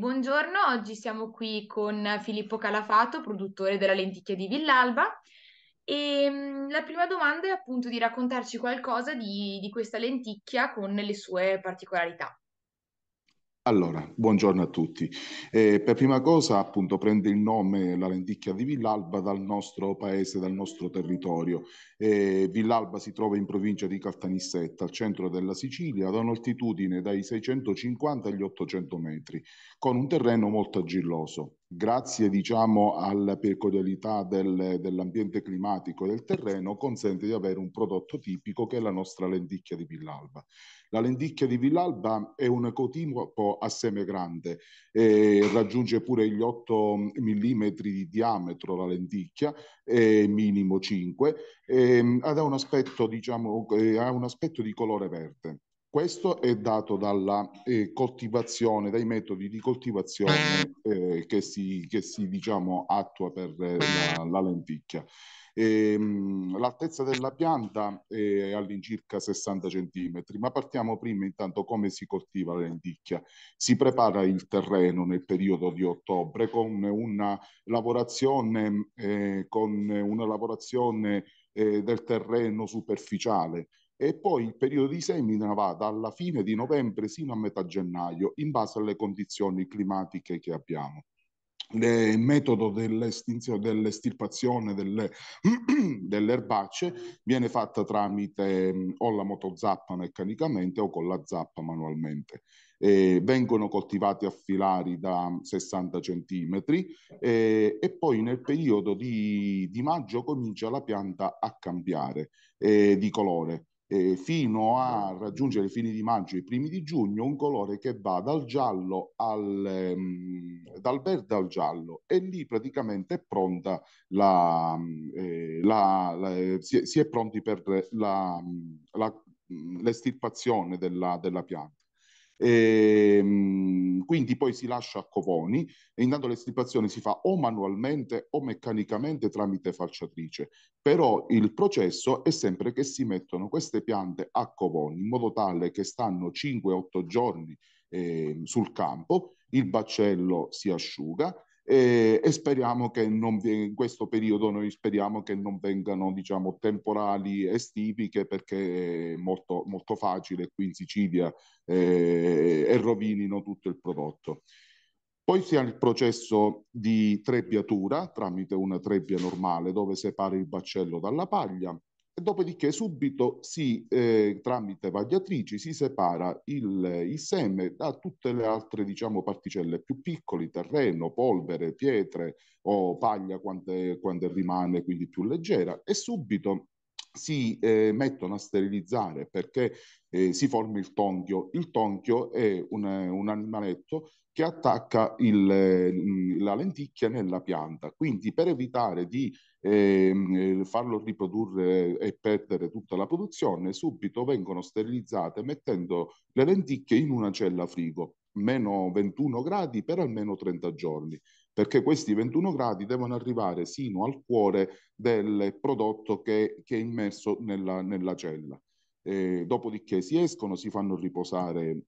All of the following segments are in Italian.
buongiorno. Oggi siamo qui con Filippo Calafato, produttore della Lenticchia di Villalba. E ehm, la prima domanda è appunto di raccontarci qualcosa di, di questa lenticchia con le sue particolarità. Allora, buongiorno a tutti. Eh, per prima cosa, appunto, prende il nome la lenticchia di Villalba dal nostro paese, dal nostro territorio. Eh, Villalba si trova in provincia di Caltanissetta, al centro della Sicilia, ad un'altitudine dai 650 agli 800 metri, con un terreno molto agilloso grazie diciamo, alla peculiarità del, dell'ambiente climatico del terreno, consente di avere un prodotto tipico che è la nostra lenticchia di Villalba. La lenticchia di Villalba è un ecotipo a seme grande, eh, raggiunge pure gli 8 mm di diametro la lenticchia, eh, minimo 5, eh, ed ha un aspetto, diciamo, eh, ha un aspetto di colore verde. Questo è dato dalla eh, coltivazione, dai metodi di coltivazione eh, che si, che si diciamo, attua per eh, la, la, lenticchia. E, ehm, mh, l'altezza della pianta è all'incirca 60 cm, ma partiamo prima intanto come si coltiva la lenticchia. Si prepara il terreno nel periodo di ottobre con una lavorazione, eh, con una lavorazione eh, del terreno superficiale e poi il periodo di semina va dalla fine di novembre sino a metà gennaio in base alle condizioni climatiche che abbiamo. Il metodo dell'estinzione, dell'estirpazione delle, delle, erbacce viene fatta tramite o la motozappa meccanicamente o con la zappa manualmente. Eh, vengono coltivati a filari da 60 cm eh, e poi nel periodo di, di, maggio comincia la pianta a cambiare eh, di colore eh, fino a mm. raggiungere i fini di maggio e i primi di giugno, un colore che va dal giallo al, ehm, dal verde al giallo e lì praticamente è pronta la, eh, la, la si, si, è pronti per la, l'estirpazione della, della pianta. E, ehm, quindi poi si lascia a covoni e intanto l'estirpazione si fa o manualmente o meccanicamente tramite falciatrice, però il processo è sempre che si mettono queste piante a covoni in modo tale che stanno 5-8 giorni eh, sul campo, il baccello si asciuga e, e speriamo che non, in questo periodo noi speriamo che non vengano diciamo, temporali estiviche perché è molto, molto facile qui in Sicilia eh, e rovinino tutto il prodotto. Poi si ha il processo di trebbiatura tramite una trebbia normale dove separi il baccello dalla paglia Dopodiché subito si, eh, tramite vagliatrici si separa il, il, seme da tutte le altre diciamo, particelle più piccole, terreno, polvere, pietre o paglia quando, è, quando rimane quindi più leggera e subito si eh, mettono a sterilizzare perché eh, si forma il tonchio. Il tonchio è un, un animaletto che attacca il, la lenticchia nella pianta. Quindi per evitare di ehm, eh, farlo riprodurre e perdere tutta la produzione, subito vengono sterilizzate mettendo le lenticchie in una cella frigo meno 21 gradi per almeno 30 giorni perché questi 21 gradi devono arrivare sino al cuore del prodotto che, che è immerso nella, nella cella. Eh, dopodiché si escono, si fanno riposare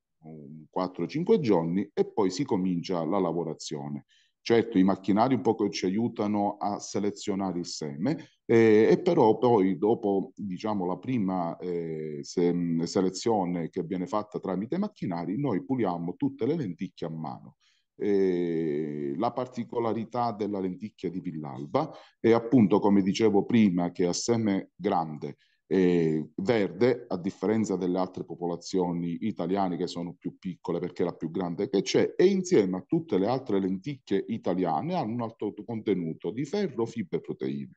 4-5 giorni e poi si comincia la lavorazione. Certo, i macchinari un po' ci aiutano a selezionare il seme, eh, e però poi dopo diciamo, la prima eh, se, selezione che viene fatta tramite i macchinari, noi puliamo tutte le lenticchie a mano. Eh, la particolarità della lenticchia di Villalba e appunto come dicevo prima che è a seme grande eh, verde a differenza delle altre popolazioni italiane che sono più piccole perché è la più grande che c'è e insieme a tutte le altre lenticchie italiane hanno un alto contenuto di ferro, fibre e proteine.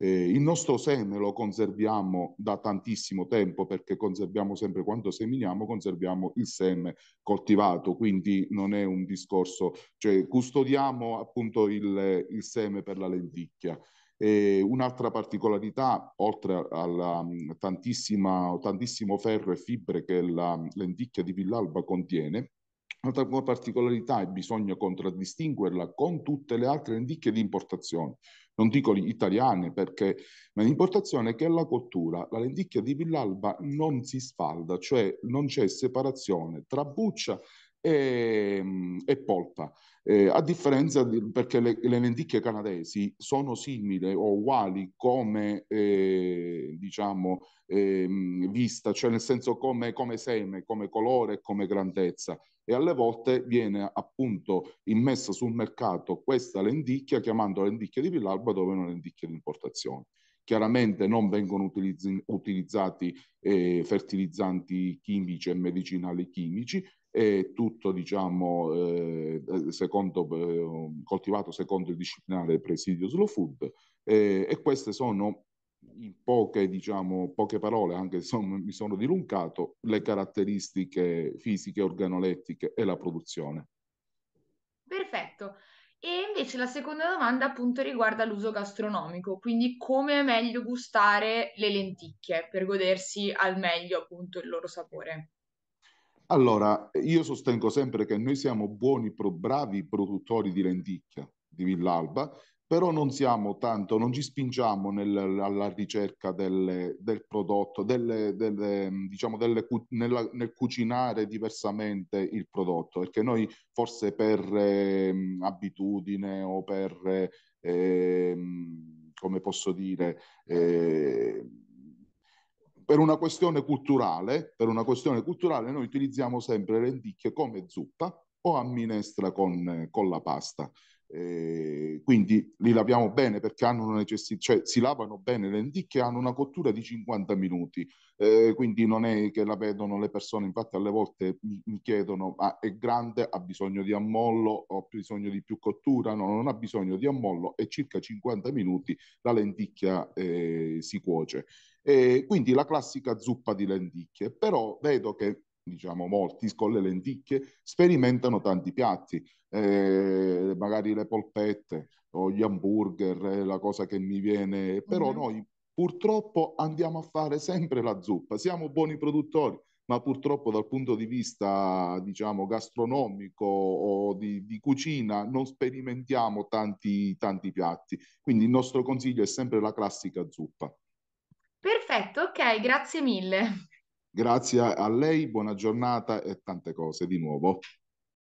Eh, il nostro seme lo conserviamo da tantissimo tempo perché conserviamo sempre quando seminiamo, conserviamo il seme coltivato, quindi non è un discorso, cioè custodiamo appunto il, il seme per la lenticchia. Eh, un'altra particolarità, oltre alla mm, tantissimo ferro e fibre che la mm, lenticchia di Villalba contiene, Un'altra particolarità e bisogna contraddistinguerla con tutte le altre lenticchie di importazione, non dico italiane perché, ma l'importazione che è la cottura. La lenticchia di Villalba non si sfalda, cioè non c'è separazione tra buccia e, ehm, e polpa. Eh, a differenza di, perché le, le, lenticchie canadesi sono simili o uguali come eh, diciamo eh, vista, cioè nel senso come, come seme, come colore, e come grandezza. E alle volte viene appunto immessa sul mercato questa lenticchia chiamandola lenticchia di Villalba dove è una lenticchia di importazione chiaramente non vengono utilizz- utilizzati eh, fertilizzanti chimici e medicinali chimici, è tutto diciamo, eh, eh, secondo, eh, coltivato secondo il disciplinare presidio slow food eh, e queste sono in poche, diciamo, poche parole, anche se son, mi sono diluncato, le caratteristiche fisiche, organolettiche e la produzione. Perfetto. E invece la seconda domanda appunto riguarda l'uso gastronomico, quindi come è meglio gustare le lenticchie per godersi al meglio appunto il loro sapore. Allora, io sostengo sempre che noi siamo buoni, bravi produttori di lenticchia di Villalba, però non siamo tanto, non ci spingiamo nel, alla ricerca delle, del prodotto, delle, delle, diciamo delle, nella, nel cucinare diversamente il prodotto, perché noi forse per eh, abitudine o per, eh, come posso dire, eh, per una questione culturale, per una questione culturale noi utilizziamo sempre le lenticchie come zuppa o a minestra con, con la pasta. Eh, quindi li laviamo bene perché hanno una necessità, cioè si lavano bene le lenticchie, hanno una cottura di 50 minuti, eh, quindi non è che la vedono le persone, infatti alle volte mi, mi chiedono, ah, è grande, ha bisogno di ammollo, ha bisogno di più cottura, no, non ha bisogno di ammollo, e circa 50 minuti la lenticchia eh, si cuoce. Eh, quindi la classica zuppa di lenticchie, però vedo che diciamo molti, con le lenticchie, sperimentano tanti piatti, eh, magari le polpette o gli hamburger, è eh, la cosa che mi viene, però mm. noi purtroppo andiamo a fare sempre la zuppa, siamo buoni produttori, ma purtroppo dal punto di vista diciamo gastronomico o di, di cucina non sperimentiamo tanti, tanti piatti, quindi il nostro consiglio è sempre la classica zuppa. Perfetto, ok, grazie mille. Grazie a lei, buona giornata e tante cose di nuovo.